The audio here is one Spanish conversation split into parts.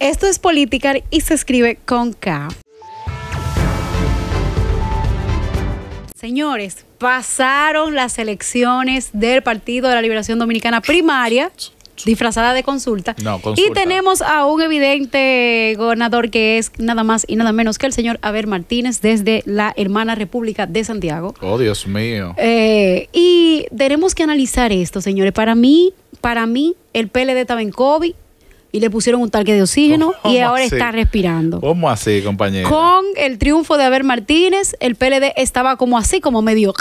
Esto es Política y se escribe con K. Señores, pasaron las elecciones del Partido de la Liberación Dominicana primaria disfrazada de consulta. Y tenemos a un evidente gobernador que es nada más y nada menos que el señor Aver Martínez desde la hermana República de Santiago. Oh, Dios mío. Eh, y tenemos que analizar esto, señores. Para mí, para mí, el PLD estaba en COVID y le pusieron un talque de oxígeno y ahora está respirando. ¿Cómo así, compañero? Con el triunfo de Abel Martínez, el PLD estaba como así, como medio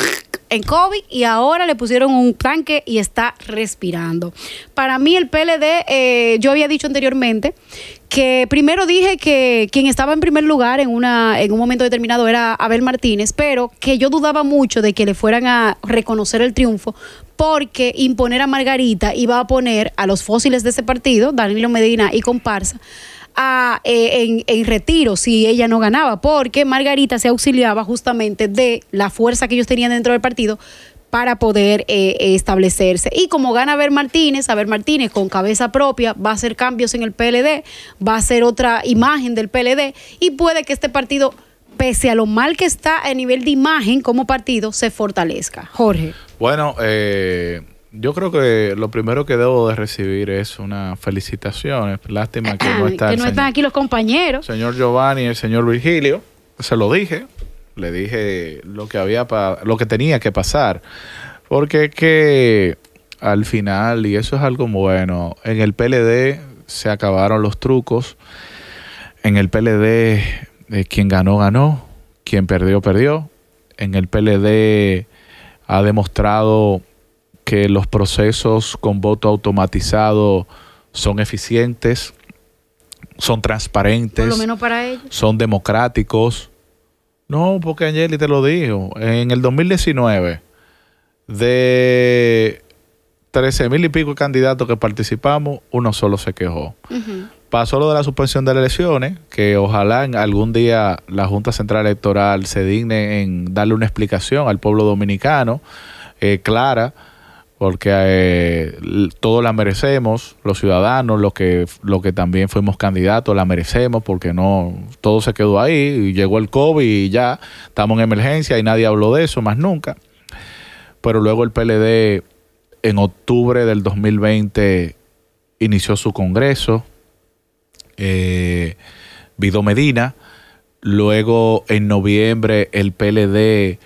en COVID y ahora le pusieron un tanque y está respirando. Para mí el PLD, eh, yo había dicho anteriormente que primero dije que quien estaba en primer lugar en, una, en un momento determinado era Abel Martínez, pero que yo dudaba mucho de que le fueran a reconocer el triunfo porque imponer a Margarita iba a poner a los fósiles de ese partido, Danilo Medina y comparsa, eh, en, retiro si ella no ganaba, porque Margarita se auxiliaba justamente de la fuerza que ellos tenían dentro del partido para poder eh, establecerse. Y como gana Ver Martínez, a Ver Martínez con cabeza propia va a hacer cambios en el PLD, va a hacer otra imagen del PLD y puede que este partido pese a lo mal que está a nivel de imagen como partido, se fortalezca. Jorge. Bueno, eh, yo creo que lo primero que debo de recibir es una felicitación. Lástima que no, ah, están aquí los compañeros. Señor Giovanni y el señor Virgilio, se lo dije, le dije lo que había para, lo que tenía que pasar, porque que al final y eso es algo bueno, en el PLD se acabaron los trucos. En el PLD eh, quien ganó ganó, quien perdió perdió. En el PLD ha demostrado que los procesos con voto automatizado son eficientes, son transparentes, son democráticos. No, porque Angeli te lo dijo, en el 2019, de 13 mil y pico candidatos que participamos, uno solo se quejó. Pasó lo de la suspensión de las elecciones, que ojalá algún día la Junta Central Electoral se digne en darle una explicación al pueblo dominicano eh, clara porque eh, todos la merecemos, los ciudadanos, los que, que también fuimos candidatos, la merecemos porque no, todo se quedó ahí, y llegó el COVID y ya, estamos en emergencia y nadie habló de eso más nunca. Pero luego el PLD en octubre del 2020 inició su congreso, eh, Medina, luego en noviembre el PLD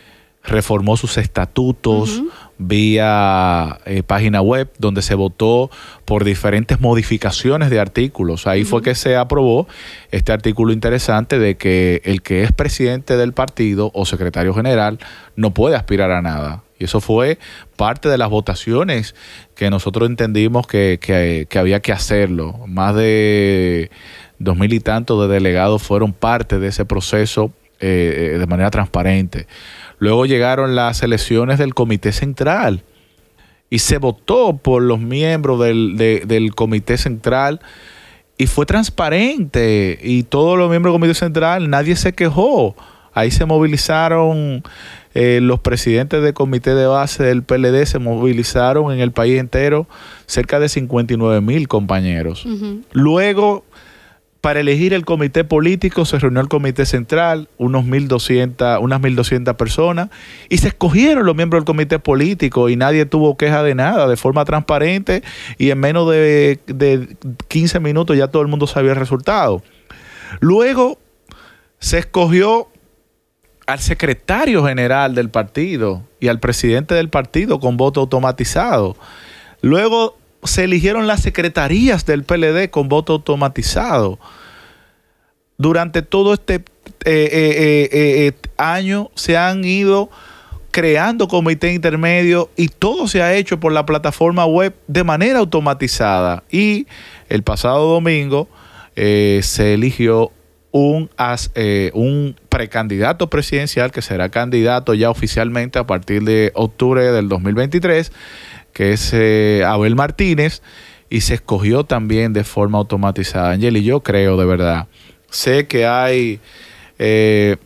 reformó sus estatutos, vía eh, página web, donde se votó por diferentes modificaciones de artículos. Ahí fue que se aprobó este artículo interesante de que el que es presidente del partido o secretario general no puede aspirar a nada. Y eso fue parte de las votaciones que nosotros entendimos que, había que hacerlo. Más de dos mil y tantos de delegados fueron parte de ese proceso eh, eh, de manera transparente. Luego llegaron las elecciones del Comité Central y se votó por los miembros del, Comité Central y fue transparente y todos los miembros del Comité Central, nadie se quejó. Ahí se movilizaron eh, los presidentes del comité de base del PLD, se movilizaron en el país entero cerca de 59 mil compañeros. Luego para elegir el comité político se reunió el comité central, unos 1200, unas 1.200 personas, y se escogieron los miembros del comité político y nadie tuvo queja de nada, de forma transparente, y en menos de, de 15 minutos ya todo el mundo sabía el resultado. Luego se escogió al secretario general del partido y al presidente del partido con voto automatizado. Luego se eligieron las secretarías del PLD con voto automatizado. Durante todo este eh, eh, eh, año se han ido creando comités intermedio y todo se ha hecho por la plataforma web de manera automatizada. Y el pasado domingo se eligió un, un precandidato presidencial que será candidato ya oficialmente a partir de octubre del 2023 que es eh, Abel Martínez, y se escogió también de forma automatizada. Angel, y yo creo de verdad, sé que hay eh,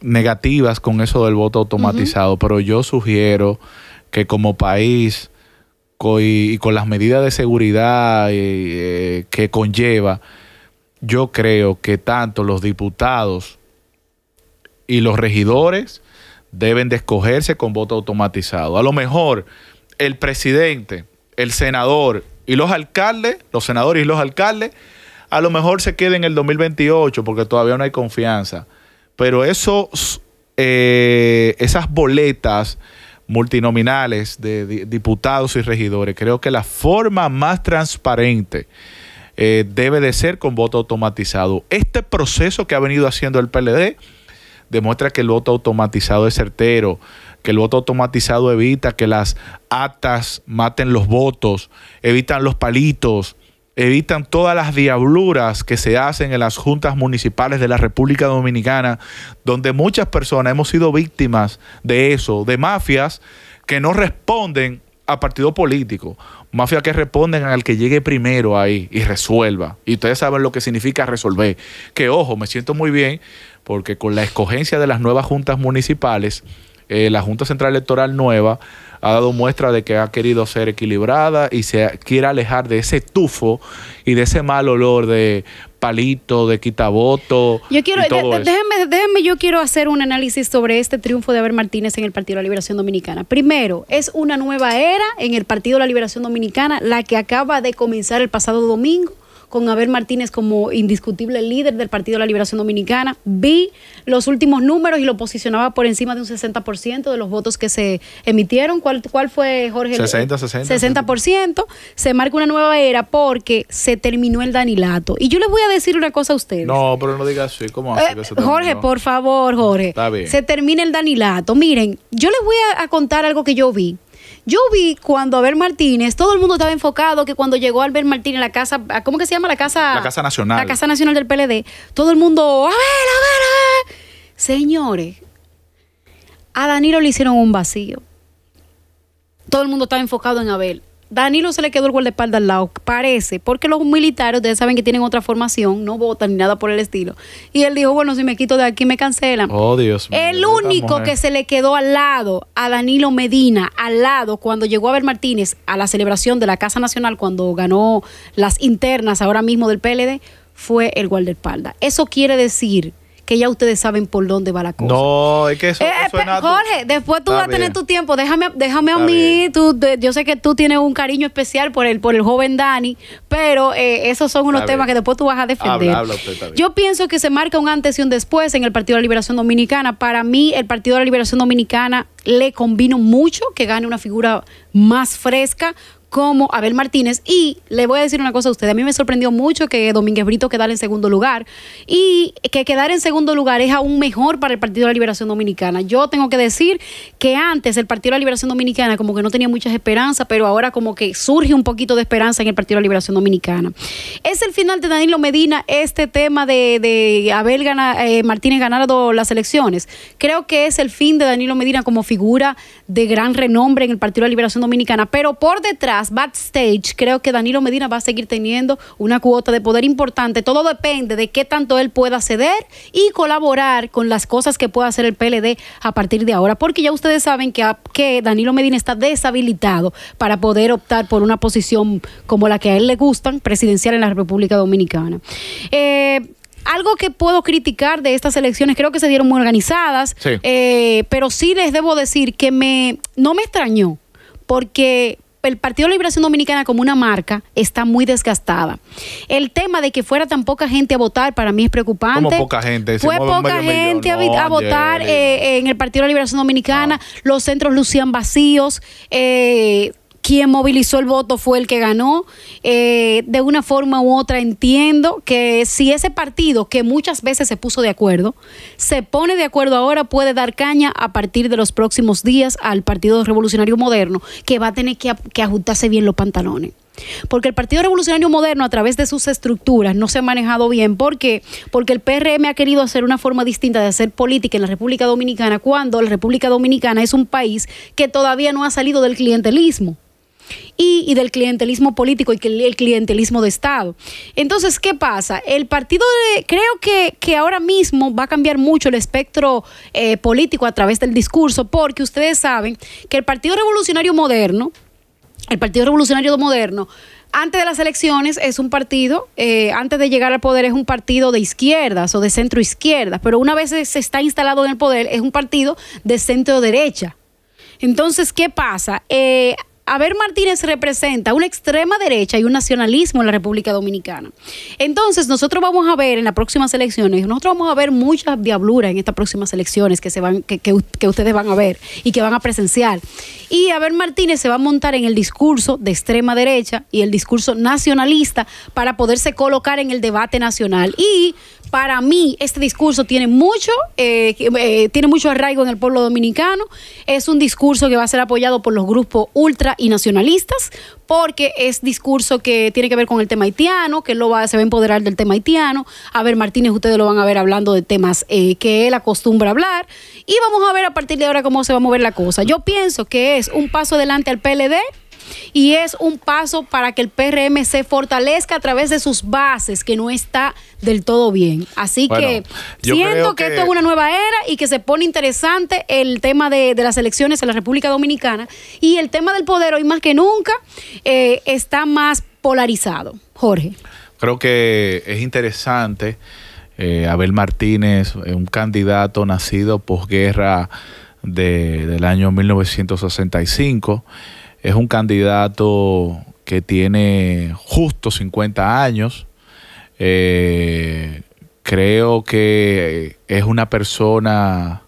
negativas con eso del voto automatizado, pero yo sugiero que como país y con las medidas de seguridad eh, que conlleva, yo creo que tanto los diputados y los regidores deben de escogerse con voto automatizado. A lo mejor el presidente, el senador y los alcaldes, los senadores y los alcaldes, a lo mejor se queden en el 2028 porque todavía no hay confianza. Pero eh, esas boletas multinominales de diputados y regidores, creo que la forma más transparente eh, debe de ser con voto automatizado. Este proceso que ha venido haciendo el PLD demuestra que el voto automatizado es certero que el voto automatizado evita que las actas maten los votos, evitan los palitos, evitan todas las diabluras que se hacen en las juntas municipales de la República Dominicana, donde muchas personas hemos sido víctimas de eso, de mafias que no responden a partido político, mafias que responden al que llegue primero ahí y resuelva. Y ustedes saben lo que significa resolver. Que ojo, me siento muy bien porque con la escogencia de las nuevas juntas municipales, eh, la Junta Central Electoral nueva ha dado muestra de que ha querido ser equilibrada y se quiere alejar de ese tufo y de ese mal olor de palito, de quitaboto Yo quiero, déjenme, yo quiero hacer un análisis sobre este triunfo de Abel Martínez en el Partido de la Liberación Dominicana. Primero, es una nueva era en el Partido de la Liberación Dominicana, la que acaba de comenzar el pasado domingo con Abel Martínez como indiscutible líder del Partido de la Liberación Dominicana. Vi los últimos números y lo posicionaba por encima de un 60% de los votos que se emitieron. ¿Cuál, fue, Jorge? 60, 60. 60%. Se marca una nueva era porque se terminó el Danilato. Y yo les voy a decir una cosa a ustedes. No, pero no digas así. ¿Cómo hace eh, que se Jorge, por favor, Jorge. Está bien. Se termina el Danilato. Miren, yo les voy a contar algo que yo vi. Yo vi cuando Abel Martínez, todo el mundo estaba enfocado que cuando llegó Albert Martínez a la casa, ¿cómo que se llama la casa? La Casa Nacional. La Casa Nacional del PLD. Todo el mundo, a ver, a ver, a ver. Señores, a Danilo le hicieron un vacío. Todo el mundo estaba enfocado en Abel. Danilo se le quedó el guardaespaldas al lado, parece, porque los militares, ustedes saben que tienen otra formación, no votan ni nada por el estilo. Y él dijo, bueno, si me quito de aquí me cancelan. Oh, Dios El único que eh? se le quedó al lado a Danilo Medina, al lado, cuando llegó a ver Martínez a la celebración de la Casa Nacional, cuando ganó las internas ahora mismo del PLD, fue el guardaespaldas. Eso quiere decir que ya ustedes saben por dónde va la cosa. No, es que eso, eh, Jorge, después tú vas a tener tu tiempo. Déjame, déjame a mí. Tú, yo sé que tú tienes un cariño especial por el, por el joven Dani, pero eh, esos son unos temas que después tú vas a defender. yo pienso que se marca un antes y un después en el Partido de la Liberación Dominicana. Para mí, el Partido de la Liberación Dominicana le convino mucho que gane una figura más fresca como Abel Martínez. Y le voy a decir una cosa a ustedes, a mí me sorprendió mucho que Domínguez Brito quedara en segundo lugar y que quedar en segundo lugar es aún mejor para el Partido de la Liberación Dominicana. Yo tengo que decir que antes el Partido de la Liberación Dominicana como que no tenía muchas esperanzas, pero ahora como que surge un poquito de esperanza en el Partido de la Liberación Dominicana. Es el final de Danilo Medina este tema de, Abel eh, Martínez ganando las elecciones. Creo que es el fin de Danilo Medina como figura de gran renombre en el Partido de la Liberación Dominicana, pero por detrás backstage, creo que Danilo Medina va a seguir teniendo una cuota de poder importante. Todo depende de qué tanto él pueda ceder y colaborar con las cosas que pueda hacer el PLD a partir de ahora, porque ya ustedes saben que, Danilo Medina está deshabilitado para poder optar por una posición como la que a él le gustan, presidencial en la República Dominicana. Eh, algo que puedo criticar de estas elecciones, creo que se dieron muy organizadas, eh, pero sí les debo decir que me, no me extrañó, porque el Partido de Liberación Dominicana como una marca está muy desgastada. El tema de que fuera tan poca gente a votar para mí es preocupante. poca gente? Fue poca gente a, votar eh, en el Partido de la Liberación Dominicana. Los centros lucían vacíos. Eh, quien movilizó el voto fue el que ganó. Eh, de una forma u otra entiendo que si ese partido, que muchas veces se puso de acuerdo, se pone de acuerdo ahora, puede dar caña a partir de los próximos días al Partido Revolucionario Moderno, que va a tener que, que ajustarse bien los pantalones. Porque el Partido Revolucionario Moderno a través de sus estructuras no se ha manejado bien. ¿Por qué? Porque el PRM ha querido hacer una forma distinta de hacer política en la República Dominicana cuando la República Dominicana es un país que todavía no ha salido del clientelismo y, del clientelismo político y el clientelismo de Estado. Entonces, ¿qué pasa? El partido, de, creo que, ahora mismo va a cambiar mucho el espectro eh, político a través del discurso, porque ustedes saben que el Partido Revolucionario Moderno, el Partido Revolucionario Moderno, antes de las elecciones es un partido, eh, antes de llegar al poder es un partido de izquierdas o de centro izquierdas, pero una vez se está instalado en el poder es un partido de centro derecha. Entonces, ¿qué pasa? Eh, ver, Martínez representa una extrema derecha y un nacionalismo en la República Dominicana. Entonces, nosotros vamos a ver en las próximas elecciones, nosotros vamos a ver muchas diabluras en estas próximas elecciones que, se van, que, ustedes van a ver y que van a presenciar. Y ver, Martínez se va a montar en el discurso de extrema derecha y el discurso nacionalista para poderse colocar en el debate nacional. Y para mí este discurso tiene mucho, eh, eh, tiene mucho arraigo en el pueblo dominicano. Es un discurso que va a ser apoyado por los grupos ultra y nacionalistas, porque es discurso que tiene que ver con el tema haitiano, que lo va, se va a empoderar del tema haitiano. A ver, Martínez, ustedes lo van a ver hablando de temas eh, que él acostumbra hablar. Y vamos a ver a partir de ahora cómo se va a mover la cosa. Yo pienso que es un paso adelante al PLD y es un paso para que el PRM se fortalezca a través de sus bases, que no está del todo bien. Así que siento que, esto es una nueva era y que se pone interesante el tema de, las elecciones en la República Dominicana y el tema del poder hoy más que nunca eh, está más polarizado. Jorge. Creo que es interesante. Eh, Abel Martínez, eh, un candidato nacido posguerra de, del año 1965. Es un candidato que tiene justo 50 años. Eh, creo que es una persona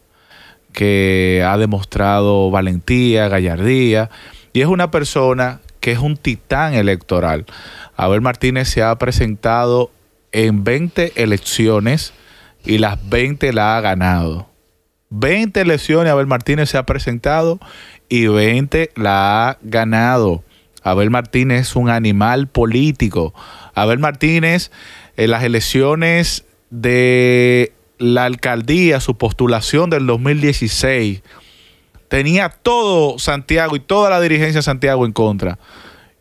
que ha demostrado valentía, gallardía, y es una persona que es un titán electoral. Abel Martínez se ha presentado en 20 elecciones y las 20 la ha ganado. 20 elecciones Abel Martínez se ha presentado y 20 la ha ganado. Abel Martínez es un animal político. Abel Martínez en las elecciones de la alcaldía, su postulación del 2016, tenía todo Santiago y toda la dirigencia de Santiago en contra.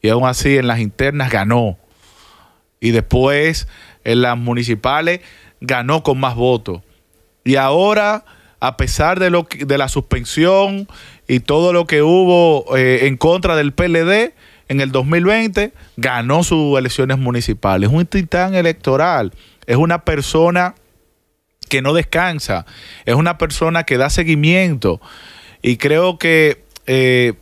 Y aún así en las internas ganó. Y después en las municipales ganó con más votos. Y ahora, a pesar de, lo de la suspensión y todo lo que hubo eh, en contra del PLD en el 2020 ganó sus elecciones municipales. Es un titán electoral, es una persona que no descansa, es una persona que da seguimiento y creo que eh,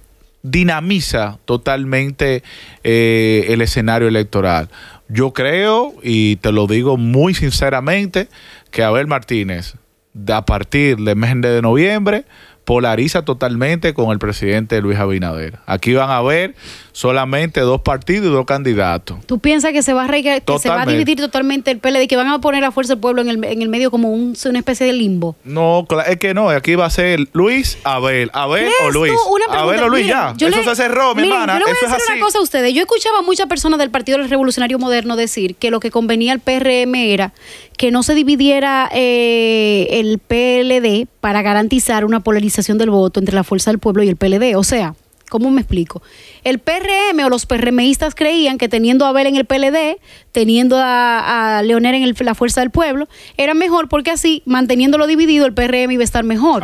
dinamiza totalmente eh, el escenario electoral. Yo creo, y te lo digo muy sinceramente, que Abel Martínez, a partir del mes de noviembre, polariza totalmente con el presidente Luis Abinader. Aquí van a haber solamente dos partidos y dos candidatos. ¿Tú piensas que se va a, que se va a dividir totalmente el PLD, que van a poner a fuerza el pueblo en el, en el medio como un, una especie de limbo? No, es que no, aquí va a ser Luis, Abel, Abel o Luis. Abel o Luis, ya. Eso se cerró, mi hermana. Yo le voy a decir una cosa a ustedes. Yo escuchaba a muchas personas del Partido Revolucionario Moderno decir que lo que convenía al PRM era que no se dividiera eh, el PLD para garantizar una polarización del voto entre la Fuerza del Pueblo y el PLD. O sea, ¿Cómo me explico? El PRM o los PRMistas creían que teniendo a Abel en el PLD, teniendo a, Leonel en la Fuerza del Pueblo, era mejor porque así, manteniéndolo dividido, el PRM iba a estar mejor.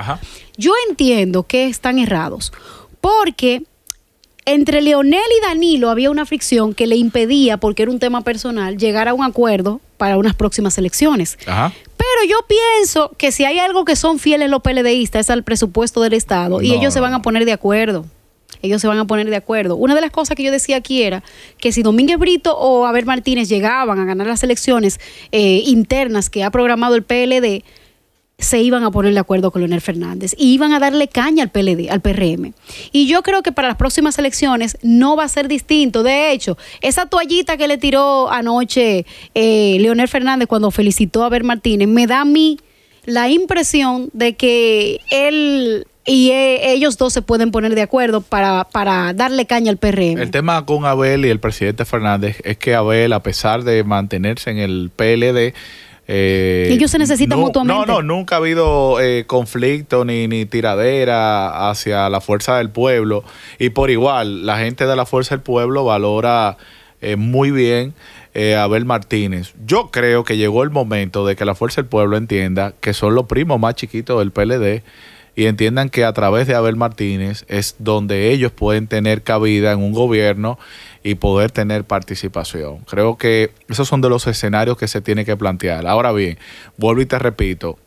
Yo entiendo que están errados, porque entre Leonel y Danilo había una fricción que le impedía, porque era un tema personal, llegar a un acuerdo para unas próximas elecciones. Pero yo pienso que si hay algo que son fieles los PLDistas es al presupuesto del Estado y ellos se van a poner de acuerdo. Ellos se van a poner de acuerdo. Una de las cosas que yo decía aquí era que si Domínguez Brito o Abel Martínez llegaban a ganar las elecciones eh, internas que ha programado el PLD, se iban a poner de acuerdo con Leonel Fernández y iban a darle caña al PLD, al PRM. Y yo creo que para las próximas elecciones no va a ser distinto. De hecho, esa toallita que le tiró anoche eh, Leonel Fernández cuando felicitó a Abel Martínez, me da a mí la impresión de que él y eh, ellos dos se pueden poner de acuerdo para, para darle caña al PRM. El tema con Abel y el presidente Fernández es que Abel, a pesar de mantenerse en el PLD, eh, ellos se necesitan no, mutuamente. No, no, nunca ha habido eh, conflicto ni, ni tiradera hacia la fuerza del pueblo. Y por igual, la gente de la fuerza del pueblo valora eh, muy bien Abel Martínez. Yo creo que llegó el momento de que la fuerza del pueblo entienda que son los primos más chiquitos del PLD y entiendan que a través de Abel Martínez es donde ellos pueden tener cabida en un gobierno y poder tener participación. Creo que esos son de los escenarios que se tiene que plantear. Ahora bien, vuelvo y te repito,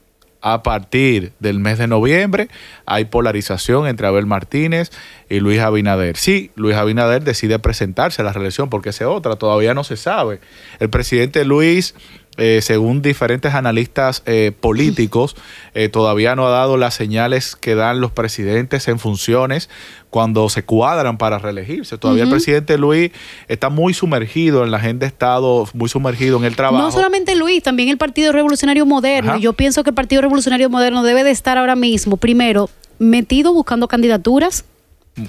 a partir del mes de noviembre hay polarización entre Abel Martínez y Luis Abinader. Sí, Luis Abinader decide presentarse a la reelección porque es otra, todavía no se sabe. El presidente Luis eh, según diferentes analistas eh, políticos, eh, todavía no ha dado las señales que dan los presidentes en funciones cuando se cuadran para reelegirse. Todavía el presidente Luis está muy sumergido en la agenda de Estado, muy sumergido en el trabajo. No solamente Luis, también el Partido Revolucionario Moderno. Yo pienso que el Partido Revolucionario Moderno debe de estar ahora mismo, primero, metido buscando candidaturas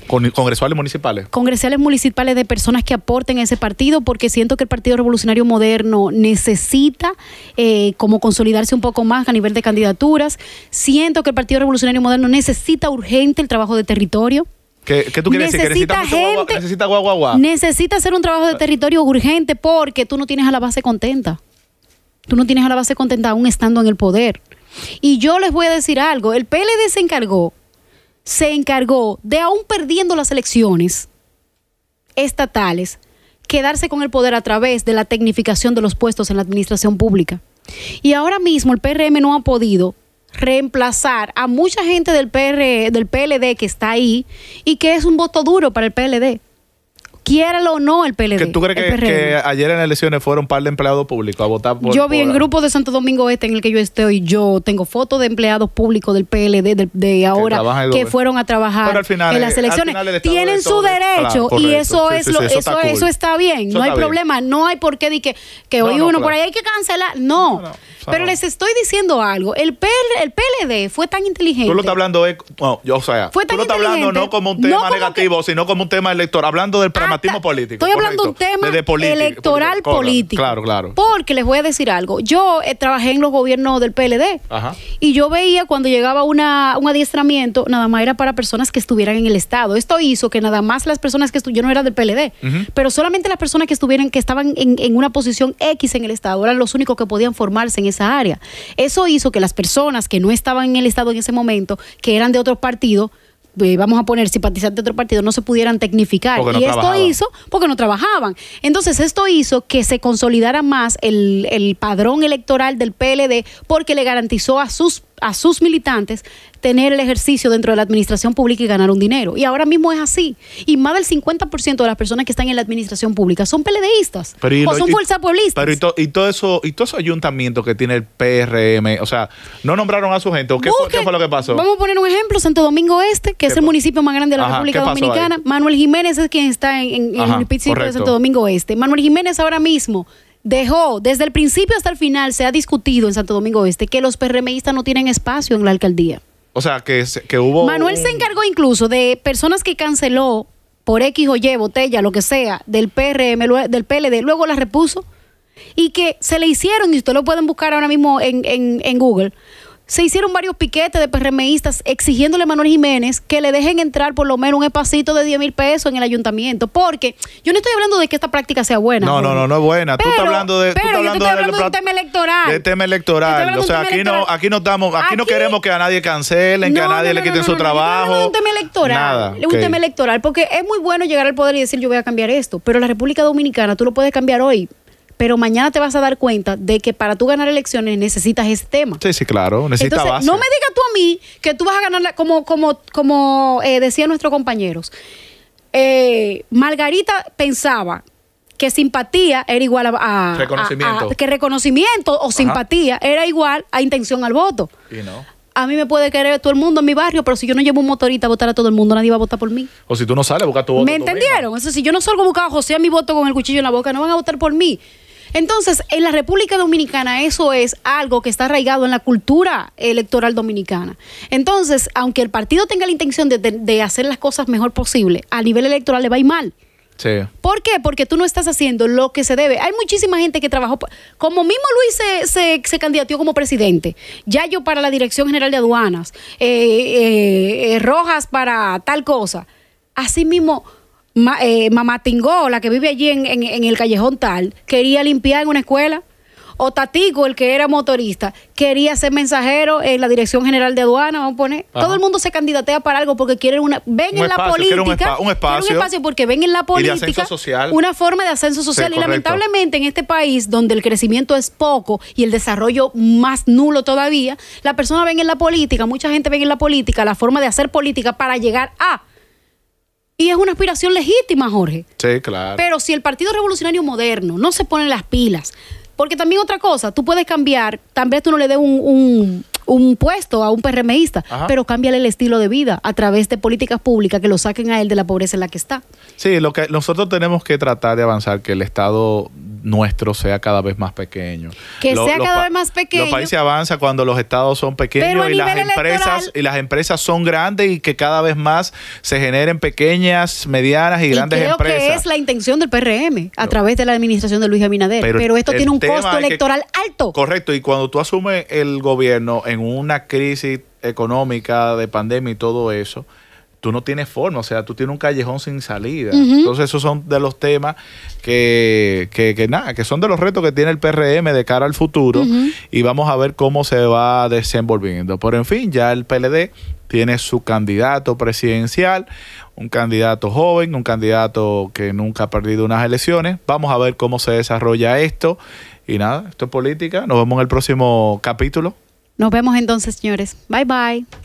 congresuales municipales. Congresuales municipales de personas que aporten a ese partido, porque siento que el Partido Revolucionario Moderno necesita eh, como consolidarse un poco más a nivel de candidaturas. Siento que el Partido Revolucionario Moderno necesita urgente el trabajo de territorio. ¿Qué, tú quieres decir? Que gente, necesita Necesita hacer un trabajo de territorio urgente porque tú no tienes a la base contenta. Tú no tienes a la base contenta aún estando en el poder. Y yo les voy a decir algo. El PLD se encargó se encargó de, aún perdiendo las elecciones estatales, quedarse con el poder a través de la tecnificación de los puestos en la administración pública. Y ahora mismo el PRM no ha podido reemplazar a mucha gente del, PR, del PLD que está ahí y que es un voto duro para el PLD. Quiéralo o no el PLD. ¿Que ¿Tú crees que, ayer en las elecciones fueron un par de empleados públicos a votar por Yo vi en grupo de Santo Domingo Este en el que yo estoy, yo tengo fotos de empleados públicos del PLD de, ahora que, fueron a trabajar en las eh, elecciones. Tienen su derecho y eso es lo, eso, está bien, no hay problema, no hay por qué decir que, hoy uno por ahí hay que cancelar, no. pero les estoy diciendo algo, el, PL, el PLD fue tan inteligente. Tú lo estás hablando, eh, yo, o sea, hablando no como un tema negativo, sino como un tema electoral, hablando del problema ah, Estoy hablando de un tema electoral político. Claro, claro. Porque les voy a decir algo. Yo eh, trabajé en los gobiernos del PLD y yo veía cuando llegaba un adiestramiento, nada más era para personas que estuvieran en el Estado. Esto hizo que nada más las personas que estuvieron, yo no era del PLD, pero solamente las personas que estuvieran, que estaban en, en una posición X en el Estado, eran los únicos que podían formarse en esa área. Eso hizo que las personas que no estaban en el Estado en ese momento, que eran de otros partidos, eh, vamos a poner simpatizantes de otro partido, no se pudieran tecnificar. y esto hizo, porque no trabajaban. Entonces, esto hizo que se consolidara más el, el padrón electoral del PLD porque le garantizó a sus a sus militantes tener el ejercicio dentro de la administración pública y ganar un dinero. Y ahora mismo es así. Y más del 50% de las personas que están en la administración pública son PLDistas o son fuerza pueblistas. Pero y, todo eso, y todo eso ayuntamiento que tiene el PRM, o sea, no nombraron a su gente. qué, fue, lo que pasó? Vamos a poner un ejemplo, Santo Domingo Este, que es el municipio más grande de la República Dominicana. Manuel Jiménez es quien está en, en el municipio de Santo Domingo Este. Manuel Jiménez ahora mismo dejó, desde el principio hasta el final, se ha discutido en Santo Domingo Este que los PRMistas no tienen espacio en la alcaldía. O sea, que, que hubo... Manuel se encargó incluso de personas que canceló por X o Y, botella, lo que sea, del PRM, del PLD, luego las repuso y que se le hicieron, y ustedes lo pueden buscar ahora mismo en, en, en Google, se hicieron varios piquetes de PRMistas exigiéndole a Manuel Jiménez que le dejen entrar por lo menos un espacito de 10 mil pesos en el ayuntamiento. Porque yo no estoy hablando de que esta práctica sea buena. No, no, no, no es buena. tú estás hablando de, pero estás hablando de, un tema electoral. De tema electoral. O sea, aquí no, aquí no estamos, aquí, no queremos que a nadie cancelen, que a nadie le quiten su trabajo. No, un tema electoral. Nada, Es Un tema electoral. Porque es muy bueno llegar al poder y decir yo voy a cambiar esto. Pero la República Dominicana tú lo puedes cambiar hoy pero mañana te vas a dar cuenta de que para tú ganar elecciones necesitas ese tema. Sí, sí, claro, necesitas base. No me digas tú a mí que tú vas a ganar, como, como, como eh, decían nuestros compañeros. Eh, Margarita pensaba que simpatía era igual a, reconocimiento. que reconocimiento o simpatía era igual a intención al voto. Y no a mí me puede querer todo el mundo en mi barrio, pero si yo no llevo un motorista a votar a todo el mundo, nadie va a votar por mí. O si tú no sales a buscar tu voto. ¿Me entendieron? Eso, si yo no salgo a buscar a José a mi voto con el cuchillo en la boca, no van a votar por mí. Entonces, en la República Dominicana eso es algo que está arraigado en la cultura electoral dominicana. Entonces, aunque el partido tenga la intención de, hacer las cosas mejor posible, a nivel electoral le va a ir mal. Sí. ¿Por qué? Porque tú no estás haciendo lo que se debe. Hay muchísima gente que trabajó. Como mismo Luis se, se, como presidente, Yayo para la Dirección General de Aduanas, eh, eh, eh Rojas para tal cosa. Así mismo eh, mamá Tingó, la que vive allí en, el callejón tal, quería limpiar en una escuela o Tatico, el que era motorista, quería ser mensajero en la Dirección General de Aduana, vamos a poner. Todo el mundo se candidatea para algo porque quieren una. Ven en la política. Un, espacio. porque ven en la política. Social. Una forma de ascenso social. y lamentablemente en este país, donde el crecimiento es poco y el desarrollo más nulo todavía, la persona ven en la política, mucha gente ven en la política la forma de hacer política para llegar a y es una aspiración legítima, Jorge. Sí, claro. Pero si el Partido Revolucionario Moderno no se pone las pilas, porque también otra cosa, tú puedes cambiar, tal vez tú no le des un, un, puesto a un PRMista, pero cámbiale el estilo de vida a través de políticas públicas que lo saquen a él de la pobreza en la que está. Sí, lo que nosotros tenemos que tratar de avanzar, que el Estado nuestro sea cada vez más pequeño. Que sea cada vez más pequeño. Los países avanza cuando los estados son pequeños y las empresas y las empresas son grandes y que cada vez más se generen pequeñas, medianas y, grandes empresas. es la intención del PRM a través de la administración de Luis Abinader, pero, esto tiene un costo electoral alto. Correcto, y cuando tú asumes el gobierno en una crisis económica de pandemia y todo eso, tú no tienes forma, o sea, tú tienes un callejón sin salida. Entonces, esos son de los temas que, nada, que son de los retos que tiene el PRM de cara al futuro y vamos a ver cómo se va desenvolviendo. Pero en fin, ya el PLD tiene su candidato presidencial, un candidato joven, un candidato que nunca ha perdido unas elecciones. Vamos a ver cómo se desarrolla esto. Y nada, esto es política. Nos vemos en el próximo capítulo. Nos vemos entonces, señores. Bye bye.